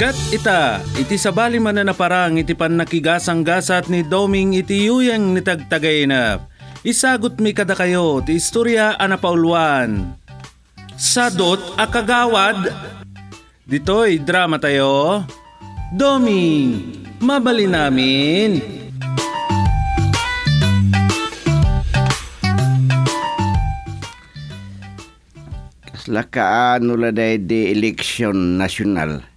Kat ita, iti sabali man na naparang iti panakigasang gasat ni Doming iti yuyang nitagtagaynap. Isagot mi kada kayo ti istorya anapauluan. Sadot akagawad. Ditoy drama tayo. Doming, mabali namin. Lakaan nula day di eleksyon nasyonal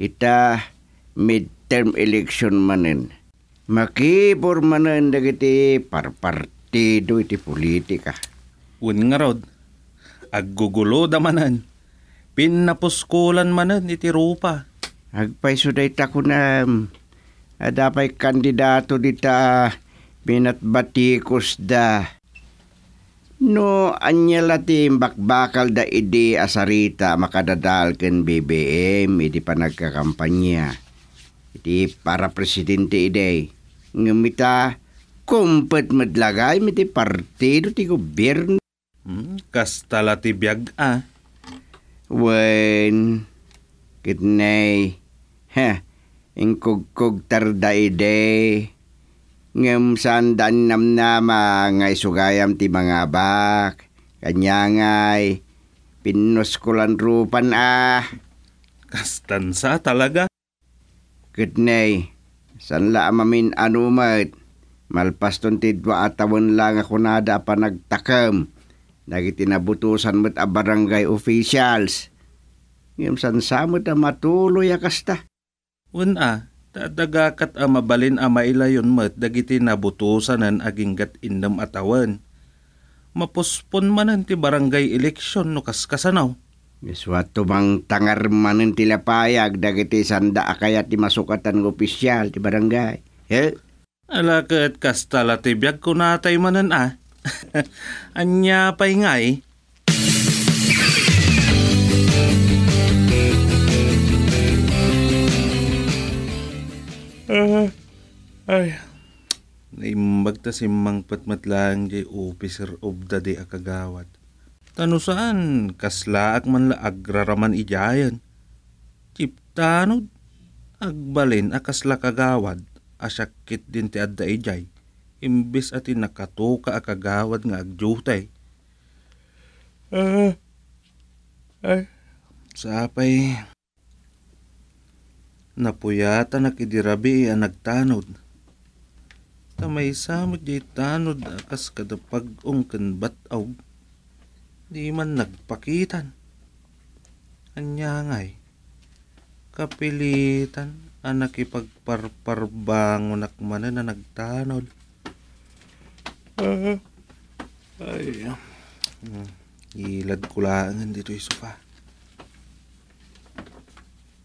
ita midterm election manen. Makibor manen dagiti parpartido iti politika. Un nga rod, aggugulo da manen. pinapuskulan manen iti rupa. Agpaiso da ita ko na adapay kandidato dita pinatbatikos da No, anya lati bakbakal da ide asarita makadadal ken BBM iti panagkakampanya. Iti para presidente ide. Ngamita kumpet madlagay miti partido ti gobyerno. Hmm, kasta lati biyag a. Ah. Wen, kitnay, ha, ingkugkog tarda ide ngem sandan nam nama ngay sugayam ti mga bak kanyangay pinuskulan rupan ah kastansa talaga kitney sanla amamin anumat malpaston ti dua atawon lang ako nada pa nagtakam nagitinabutusan met a barangay officials ngem sansamot a matuloy akasta wen a Dadagakat a mabalin a mailayon mat dagiti nabutusanan aging gat indam atawan. Mapuspon manan ti barangay eleksyon no kaskasanaw. Miswato bang tangar manan ti lapayag dagiti sanda akaya ti masukatan ng opisyal ti barangay. Eh? Alakat kastala ti biyag ko natay manan ah. Anya pay nga eh. Uh, ay. Naimbagta si Mang Patmatlaang jay officer of the day akagawat. Tano saan? Kaslaak man la agraraman ijayan. Chiptanod. Agbalin akasla kagawad. Asakit din ti adda ijay. Imbis atin nakatuka akagawad nga agjutay. Uh, uh-huh. ay. Sapay. Napuyatan na kidirabi ang nagtanod. Ta Tamay samod di tanod akas kada pagong kanbataw. Di man nagpakitan. Anyangay. Kapilitan ang nakipagparparbangon akmanan na nagtanod. Uh, ay, uh, ah. hmm, ilad kulangan dito yung sofa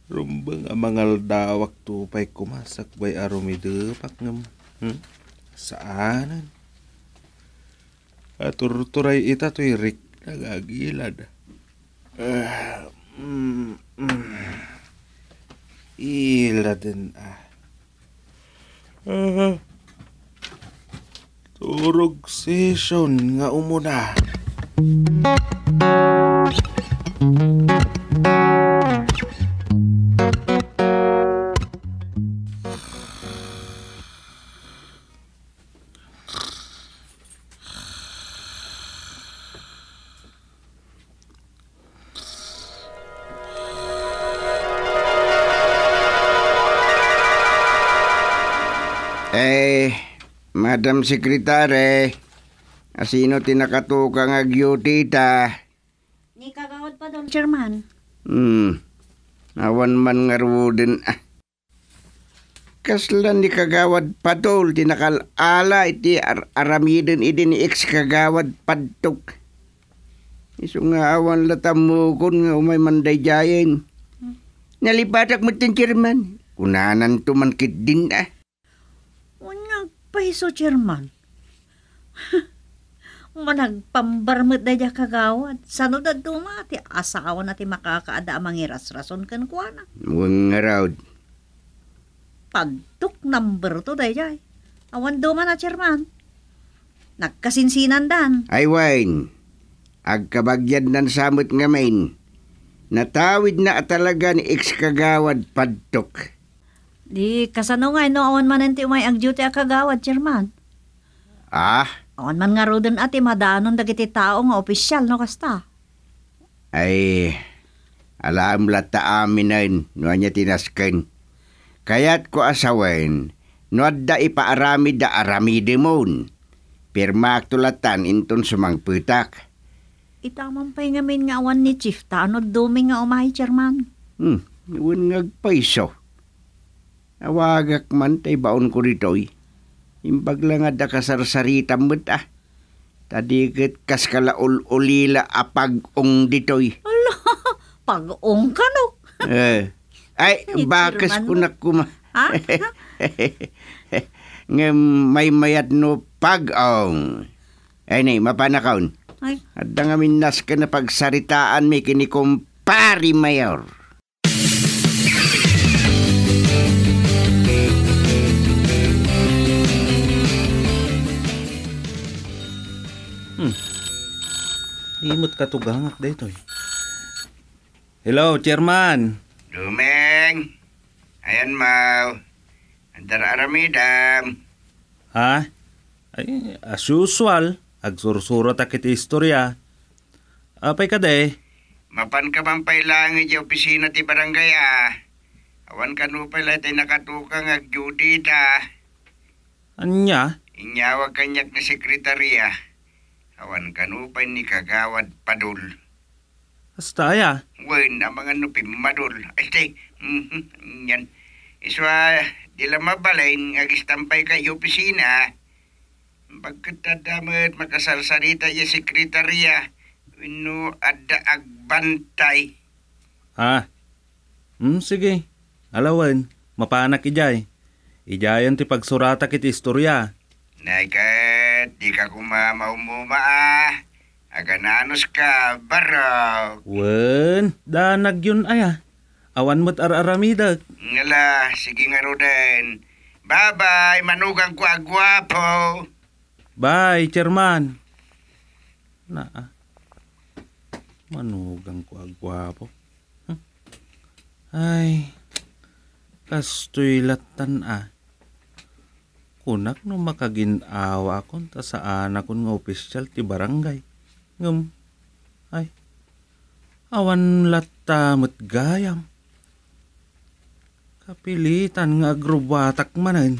rumbeng amangal da waktu pay kumasak bay arumide pakngem hmm? saanan atur turai ita tu irik nagagilad uh, eh, mm, mm. ila din ah uh, eh, turog session nga umuna Madam Sekretary, asino tinakatuka nga duty ta? Ni kagawad pa doon, Chairman. Hmm, awan man nga ruden ah. Kaslan ni kagawad padol, tinakalala iti ar aramidin iti ni ex kagawad padtok. Iso nga awan latamukon nga umay manday jayin. Hmm. Nalipatak mo tin, Chairman. Kunanan kit din ah paiso German. Managpambarmat na niya kagawad. Sano na dumati, asawa na ti makakaada mangiras rason kan kuana. Mga raod. Pagtuk number to dayay. Awan duma na ah, German. Nagkasinsinan dan. Ay wine. Agkabagyad nan samot ngamain. Natawid na talaga ni ex kagawad padtok Di kasano nga no, awan man nanti umay ang duty akagawad, chairman. Ah? Awan man nga rodon ati madaanon dagiti tao nga opisyal no kasta. Ay, alam lata amin na no anya tinasken. Kaya't ko asawen, no adda ipaarami da arami demon. Pirma tulatan inton sumangputak. Itamang pa nga min nga awan ni Chief, ta ano dumi nga umay, chairman. Hmm, iwan ngagpaiso. Awagak man tay baon ko ritoy. Eh. Imbag lang ada kasarsarita mo't ah. Tadigit kas kalaul-ulila apag-ong ditoy. Eh. Ala, pag-ong ka no? eh. Ay, bakas ko na kuma. Ha? may mayat no pagong. Ay, nay, mapanakaon. Ay. At nga minas ka na pagsaritaan may kinikumpari, Mayor. Himot ka to gangak daytoy. Hello, chairman. Dumeng. Ayan mau. Andar aramidam. Ha? Ay, as usual, agsursuro ta kiti istorya. Apay ka day. Mapan ka man pailangi di opisina ti barangay ah. Awan ka no pala tay nakatukang ag duty ta. Anya? Inyawag kanyak na sekretarya. Awan kanupay ni kagawad padul. Astaya? Wen, ang mga nupim madul. Este, mm, yan. Iswa, ah, dila mabalain, agistampay kayo opisina. Pagkatadamat makasarsarita yung sekretarya, ino ada agbantay. Ah, hmm, sige. Alawan, mapanak ijay. Ijayan ti pagsurata kiti istorya. Nagay. Ket, di ka kumamaumuma ah. Agananos ka, baraw. Wen, danag yun ay ah. Awan mo't araramidag. Ngala, sige nga Roden. Bye-bye, manugang ko agwapo. Bye, chairman. Na ah. Manugang ko agwapo. Huh? Hm. Ay, kastoy latan ah unak no makaginawa akon ta sa anak kon nga opisyal ti barangay. Ngam, ay, awan latta lata gayam. Kapilitan nga agrobatak manan.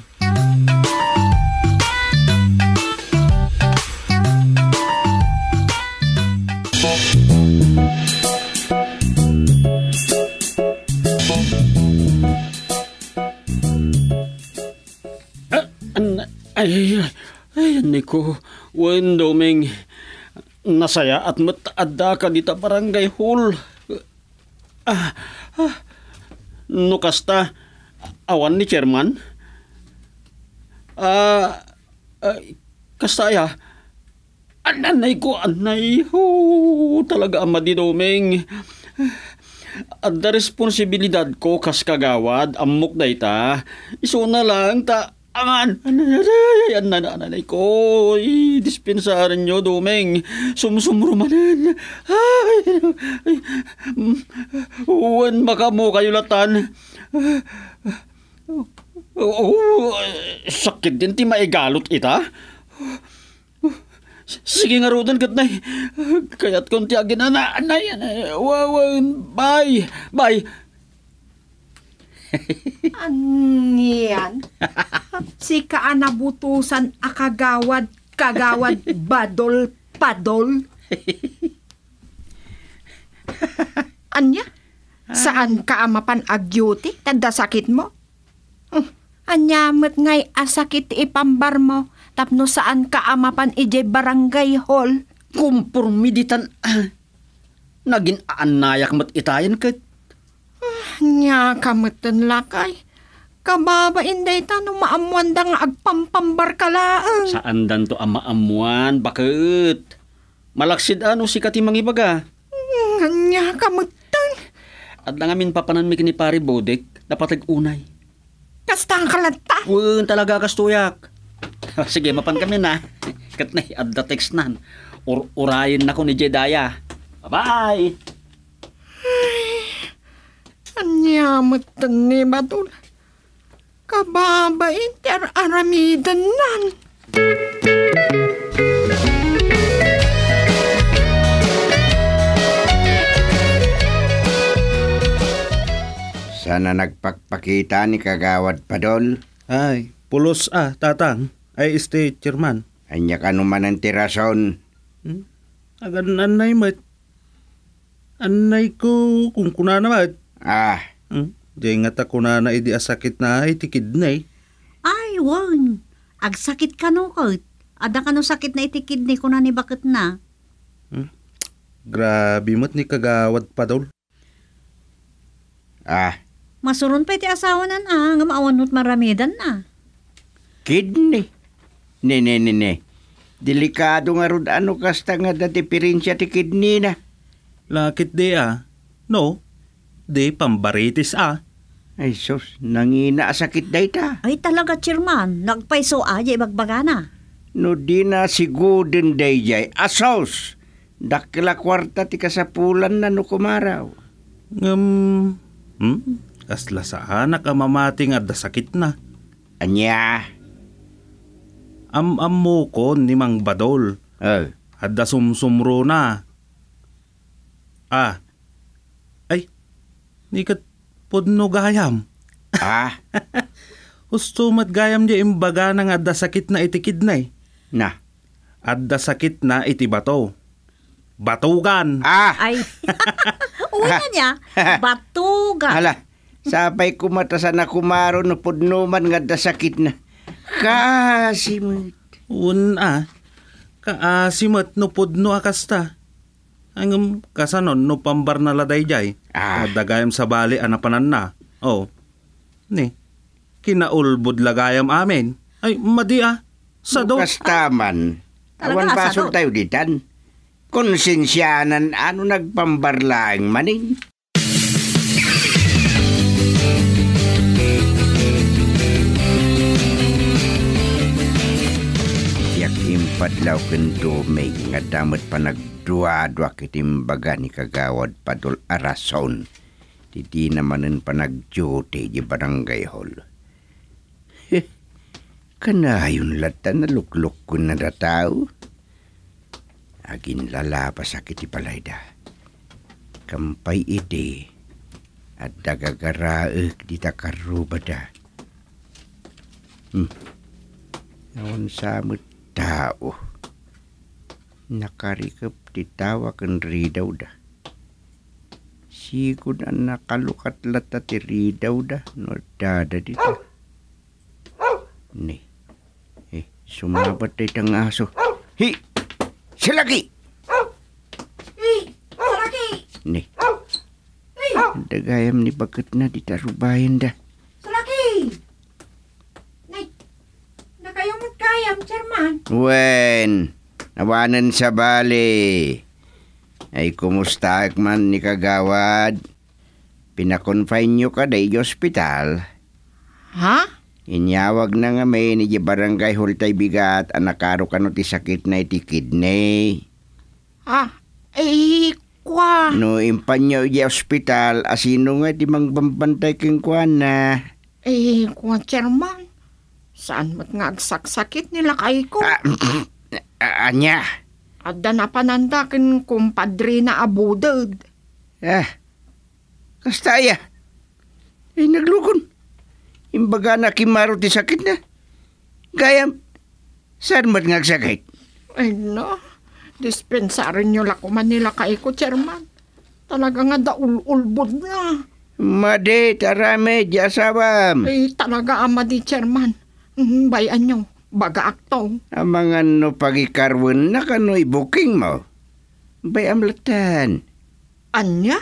ni ko, wendoming, nasaya at mataadda ka dita barangay hall. Ah, ah, nukasta, awan ni chairman? Ah, ah kastaya, ananay ko, anay, oh, talaga ama didoming. At da responsibilidad ko kas kagawad, amok day ta, iso na lang ta, Aman! Yan na nanay ko! Dispensarin nyo, Duming. Sumsumrumanan! Ay! Mm, uwan baka mo kayo latan! Oh, sakit din ti maigalot ita! Sige nga rodan kat Kaya't konti agin na na! Bye! Bye! Anyan. Si kaanabutusan akagawad, kagawad, badol, padol. Anya? Saan ka amapan agyuti? Tanda sakit mo? Uh, oh, anyamat ngay asakit ipambar mo. Tapno saan ka amapan ije barangay hall? Kumpurmiditan. Ah, Naging aanayak mat itayan kat Nya kamatan lakay. Kababain day ta no maamuan da nga agpampambarkalaan. ka laang. Eh. Saan dan to ang maamuan? Bakit? Malaksid ano ah, si kati mangibaga? Mm, nya kamatan. At nangamin papanan mi kini pare bodek napatag unay. ang kalanta? Wun talaga kastuyak. Sige, mapan kami na. Katnay, adda text nan. Or urayin na ko ni Jedaya. Bye-bye! Sanyamatın ne badul. Kababa inter aramidan nan. Sana nagpakpakita ni Kagawad Padol. Ay, pulos ah, tatang. Ay, este, chairman. Anya ka naman ang tirason. Hmm? Agan anay mat. Anay ko kung kuna na mat. Ah, Hmm? di nga ta na na idi asakit na itikid na eh. Ay, won. Ag sakit ka no, Kurt. Ada ka no sakit na itikid ni kuna ni bakit na. Hmm? Grabe mo't ni kagawad pa daw. Ah, Masuron pa iti asawa nan ah, nga maawan no't maramidan na. Kidney. Ne, ne, ne, ne. Delikado nga rod ano kasta nga dati pirinsya ti kidney na. Lakit di ah. No, Di pambaritis a. Ah. Ay sus, nangina sakit day ta. Ay talaga, chairman. Nagpaiso ay ah, magbagana. No di na sigudin day jay. Asos! Ah, Dakila kwarta ti kasapulan na nukumaraw. Um, hmm? Asla saan nakamamating at sakit na. Anya? am ammo mo ko ni Mang Badol. Oh. At sumsumro na. Ah, Di kat podno gayam. Ah? Gusto mat gayam niya imbaga na nga sakit na itikid na eh. Na? Adda sakit na iti bato. Batugan. Ah! Ay. Uwi niya. Batugan. Hala. Sabay kumatasan na kumaro no podnuman nga sakit na. Kasimot. Un ah. no pudno akasta. Ang kasanon, no pambarnala dayjay. Ah. Dagayam sa bali, anapanan na. Oh. Ni. Kinaulbod lagayam amin. Ay, madi ah. Sa do. Kastaman. Ah. Awan pasok tayo ditan. Konsensyanan ano nagpambarlaang manin. Yak impadlaw kendo may nga damat panag dua-dua kitimbaga ni kagawad padul arason. Titi naman ang panagjote di barangay hall. Heh, kanayon lata na luklok ko na datao. Agin lala pasakit ipalayda. Kampay iti at dagagaraek di takarubada. Hmm. Naon sa tao nakarikap titawa kan ridaw da. Sikod ang nakalukat lata ti ridaw da, no dada dito. Ni, eh, sumabat tayo tang aso. Hi! Silagi! Hi! Silagi! Ni, dagayam ni bagat na ditarubayan da. Silagi! Nay, nakayumot kayam, Wen! Nawanan sa bali. Ay kumusta man ni kagawad? Pinakonfine nyo ka day ospital. Ha? Inyawag na nga may ni barangay hultay bigat ang nakaro ka no ti sakit na iti kidney. Ah, eh, kwa. No, impanyo di ospital, asino nga di mangbambantay king kwa na. Eh, kwa, chairman. Saan mat nga agsakit nila kay ko? Ah, anya? Adda na pananda kin kumpadre na abudod. Eh, kasta kastaya. Ay eh, naglugon. Imbaga na kimaro ti sakit na. Gayam, saan mat ngagsakit? Ay no, dispensarin nyo lako man nila kay ko, chairman. Talaga nga daul-ulbod na. Madi, tarame, di asawam. Ay talaga ama di, chairman. Mm, bayan nyo baga akto. Ang mga no pagikarbon na kano'y booking mo. Bay amlatan. Anya?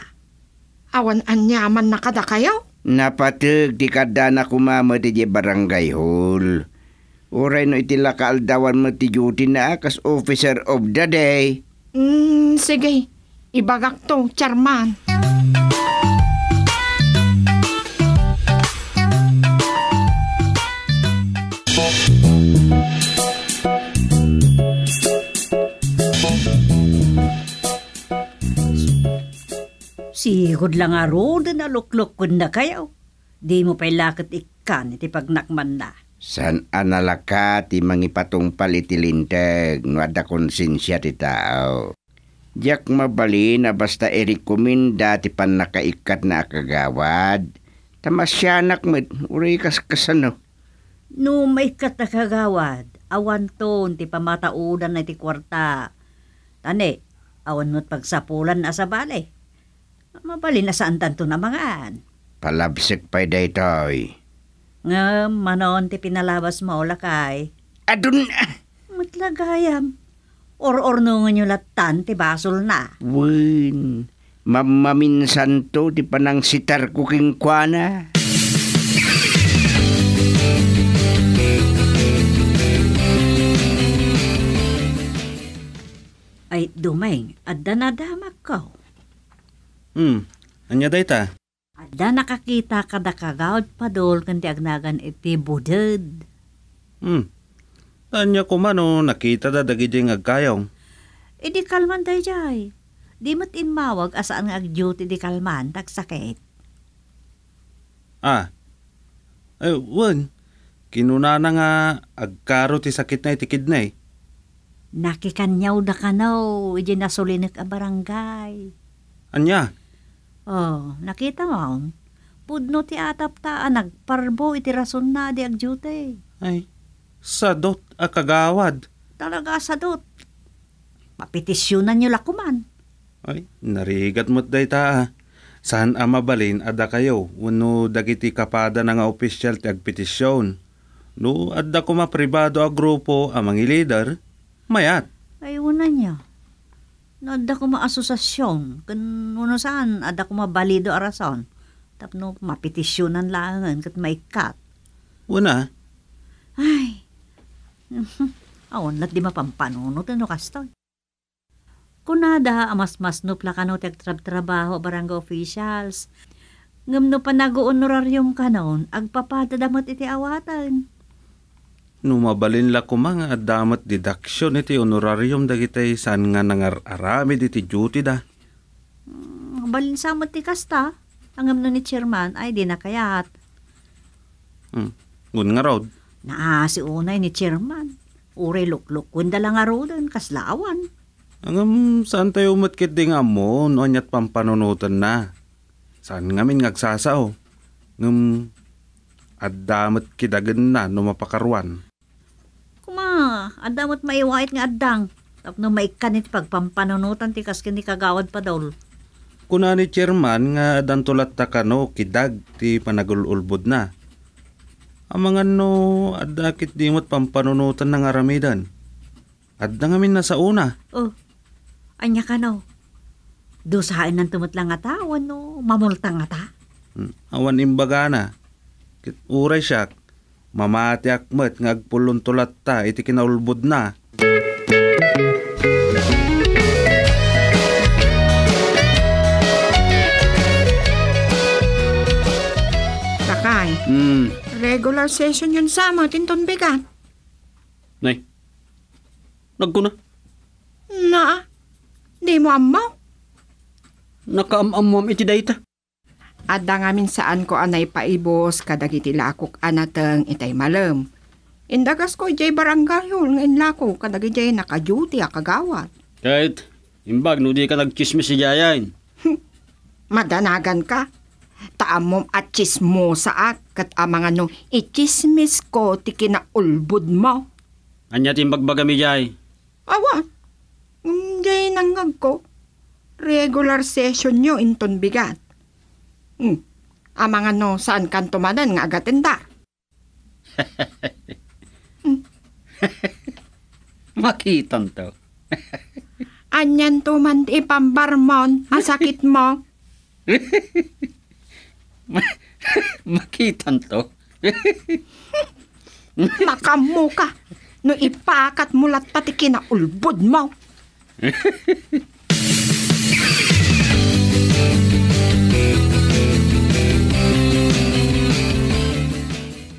Awan anya man nakada kayo? Napatag di kadana kumama ti barangay hall. Uray no itila kaaldawan mo ti duty na kas officer of the day. Mm, sige. Ibagak to, charman. Sigod lang nga roda na luklok kun na kayo. Di mo pa ilakit ikan iti pagnakman na. San analaka ti mangipatungpal iti lintag no ada konsensya ti tao. Diyak mabali na basta irekomenda ti panakaikat na akagawad. Tamasyanak med, uri kasano. No may katakagawad, awan ton ti pamataudan na ti kwarta. Tani, awan mo't pagsapulan na sa bale. Mabali na saan tanto na mangaan. Palabsik pa'y to'y. Nga, manon ti pinalabas mo lakay. Adun! Matlagayam. Or-or nung nyo latan ti basol na. Win, mamaminsan to ti panang sitar kuking kuana. Ay, Dumeng, adda na damak ko. Hmm, anya day ta? Ada nakakita ka da pa padol kanti agnagan iti buded. Hmm, anya ko man o nakita da dagiti agkayong. Idi e kalman day jay. Di mat inmawag asaan nga ag di kalman tagsakit. Ah, ay, wag. Kinuna na nga agkaro ti sakit na itikid na eh. Nakikanyaw na kanaw, iji nasulinik a barangay. Anya? Oh, nakita mo, pudno ti atap ta ah, nagparbo iti rason na di agjute. Ay, sadot a ah, kagawad. Talaga sadot. Mapetisyonan nyo lakuman. Ay, narigat mo't day ta. Ah. Saan ama balin ada kayo, uno dagiti kapada na nga opisyal ti agpetisyon. No, adda ko mapribado a grupo amang leader, mayat. Ay, una niya. No, ada ko maasosasyon. Kan saan, ada ko mabalido arason. Tapno, mapetisyonan langan kat may kat. Una? Ay, awon, lat di mapampanunot ano kastoy. Kunada amas-mas no plakano tek trabaho barangay officials. Ngam no panagoon noraryong kanon, agpapada iti awatan. Numabalin la ko mga damat deduction iti honorarium dagitay saan nga nangararami iti duty da. Mm, balin sa mo ti kasta, angam no ni chairman ay di na kayat. Hmm, ngun nga road? Naa si unay ni chairman. Ure lukluk kunda lang nga rodan, kaslawan. Angam saan tayo umatkit di nga mo, noanyat pampanunutan na. Saan nga ngamin ngagsasao? Ngam, at damat kidagan na no mapakarwan adda mo't maiwait nga addang. Tapno maikkan iti pagpampanunutan ti kas kini kagawad pa daw. Kuna ni chairman nga dantulat ta kano kidag ti panagululbod na. Amangan no adakit di mo't pampanunutan ng aramidan. Adda ngamin na sa una. Oh, anya ka no. Dusain ng tumutlang nga tao, no? Mamultang nga ta. Awan hmm, imbaga na. Uray siya, Mamati akmat ngagpuluntulat ta iti kinaulbod na. Takay, mm. regular session yun sa mo, tinton Nay, nagko na. Na, di mo amaw. Nakaamamam iti dayta. Adda nga saan ko anay paibos kadagiti lakok anateng itay malam. Indagas ko jay barangay yun ngayon lako kadagi jay nakaduty akagawat. Kahit, imbag no di ka nagchismis si jayain. Madanagan ka. Taamom at chismo sa akat amang ano, ichismis ko ti kinaulbod mo. Anya ti bagbagami jay? Awa, Jay mm, nangag ko. Regular session nyo inton bigat. Hmm. Amang ano, saan kan tumanan nga agatinda? hmm. Makitan to. Anyan tuman ti pambarmon, masakit mo. Makitan to. Makamuka. No ipakat mulat pati kinaulbod mo.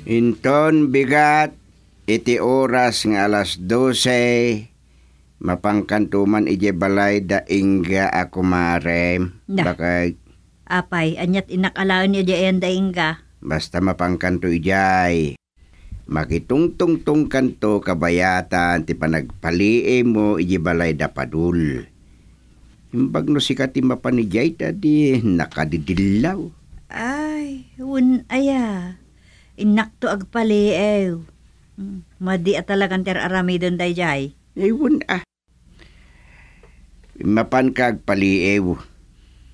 Inton bigat, iti oras nga alas 12, mapangkantuman ije balay da inga ako marem. Bakay. Apay, anyat inakalaan niya diyan da inga. Basta mapangkanto ijay. Makitungtungtung kanto kabayatan ti panagpaliim mo ije balay da padul. Imbag no sikat mapanijay ta di nakadidilaw. Ay, un aya. Inakto agpali, ew. Eh. Mm. Madi at talagang ter arami doon day jay. Ewan ah. Mapan ka agpali, ew.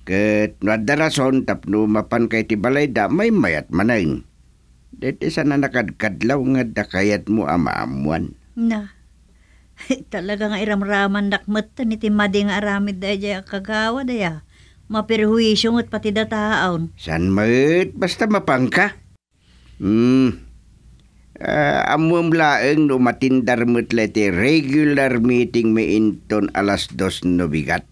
Kat nadarason tapno mapan kay tibalay da may mayat manain. Dito sa nanakadkadlaw nga da kayat mo amaamuan. Na. talaga nga iramraman dakmat ni timadi nga aramid da jay kagawa daya. Mapirhuisyon at pati dataon. taon. San mat, basta mapangka. Hmm. Uh, eh, amuam laeng no matindar mutlete regular meeting me inton alas dos no bigat.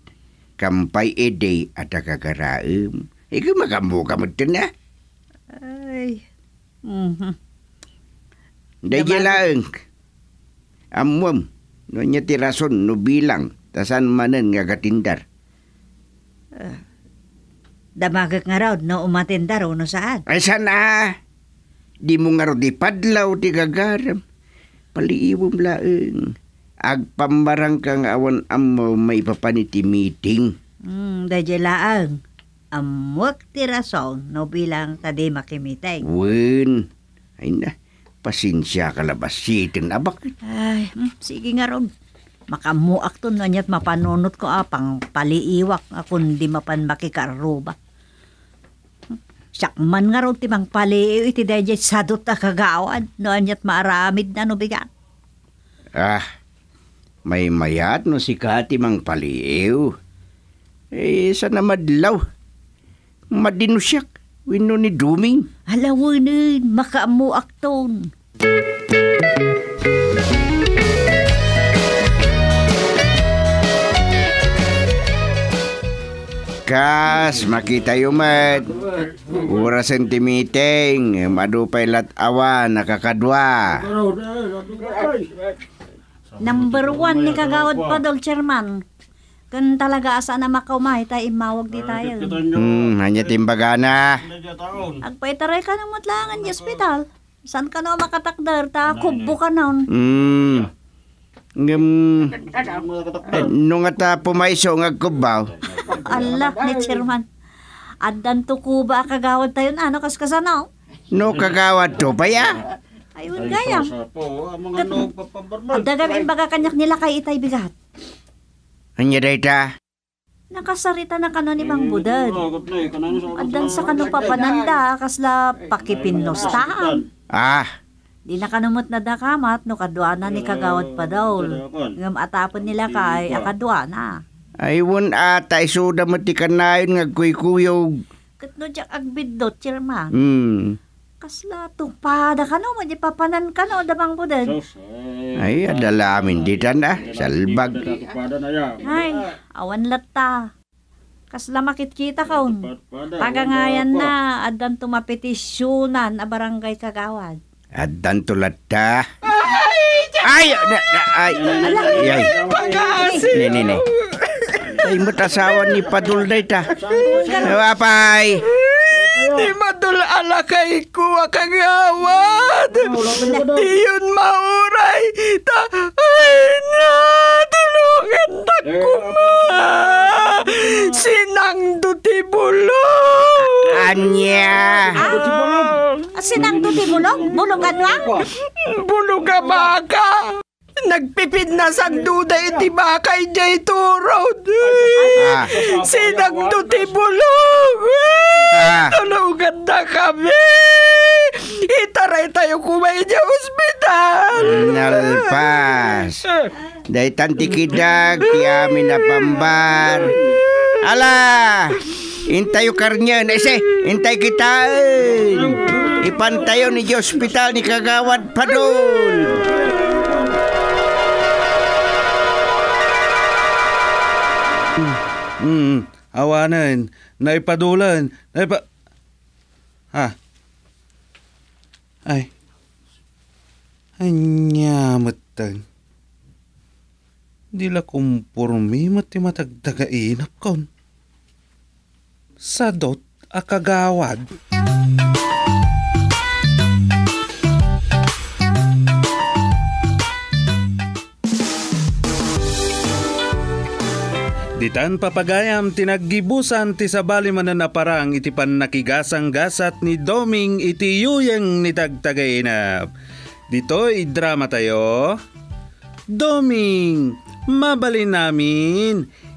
Kampay eday at kagaraem. Ikaw magambo ka mo na. Eh? Ay. Mm-hmm. Dahil laeng. Amuam. No niya rason no bilang. Tasan manen nga katindar. Uh, ah. damagak nga raw no umatindar o no saan. Ay saan ah. Di mo nga di padlaw di gagaram. Paliiwom laeng. Agpamarang kang awan ammo may papaniti meeting. Hmm, dadya laang. Amwak ti rason no bilang tadi makimitay. Wen, ay na, pasinsya ka labasitin abak. Ay, hmm, sige nga ron makamuak to na niya't mapanunot ko apang ah, paliiwak akong ah, di mapan makikaruba. Siak man nga raw timang paliw eh, iti dayjay sadot na kagawad, no anyat maaramid na no bigat. Ah, may mayat no si Kati mang paliw. Eh, oh. eh sa na madlaw. Madinusyak, wino ni Duming. Alawanin, makaamuak ton. Music kas makita yumat ura sentimiting madupay lat awa nakakadwa number one ni kagawad pa dol chairman kan talaga asa na makaumay tayo imawag di tayo hmm hanya timbagana agpaitaray ka ng di ospital. San ka no makatakdar ta kubbo ka noon hmm Ngem... Nung eh, pumaiso ng agkubaw. Allah ni chairman. Adan to kuba kagawad tayon ano kas kaskasanaw. Oh. No kagawad to paya. Ayun gaya. Abdagam imbaga kanyak nila kay itay bigat. Anya dayta? Nakasarita na kanon ni Mang eh, Budad. Oh, Adan sa kano papananda kasla pakipinlos taan. Ah, Di nakanumot na da kamat no kadwana ni kagawad pa daw. Ngam atapon nila kay akadwana. Ayun ata ah, isuda mo ti kanayon nga kuykuyog. Katno jak agbidot, chairman. Mm. Kasla tupada ka no, madi papanan ka no, damang po din. Ay, adala amin ditan ah, salbag. Ah, Ay, awan latta. Kasla makitkita ka on. Tagangayan na, adan tumapetisyonan a barangay kagawad. Adan tulad ta. Ay! Na, na, ay! Ay! Pag-asin! Ni, ni, ni. Ay, matasawa ni Padulday ta. Apay! Di madul ala kay kuwa kang awad. Iyon mauray ta. Ay na, tulungan ta kuma. Sinang dutibulo. Anya. Anya. Sinang tuti bulog? Bulog ka nga? Bulog ka baka! Nagpipid na sang duda iti bakay jay turod. Ah. Sinang tuti bulog! Ah. Tulungan na kami! Itaray tayo kumay niya ospital! Nalpas! Daitan tikidag, ti amin na pambar! Ala! Intayo karnya, nese. intay kita. Eh. Ipantayo ni Diyos Hospital ni Kagawad Padol. Hmm, awanan, naipadulan, naipa... Ha? Ay. Anya, matan. Dila kumpurmi, mati matagdagainap kon sa dot a kagawad. Ditan papagayam tinaggibusan ti sabali mananaparang itipan nakigasang gasat ni Doming iti yuyang ni tagtagainap. Dito'y drama tayo. Doming, mabalin namin,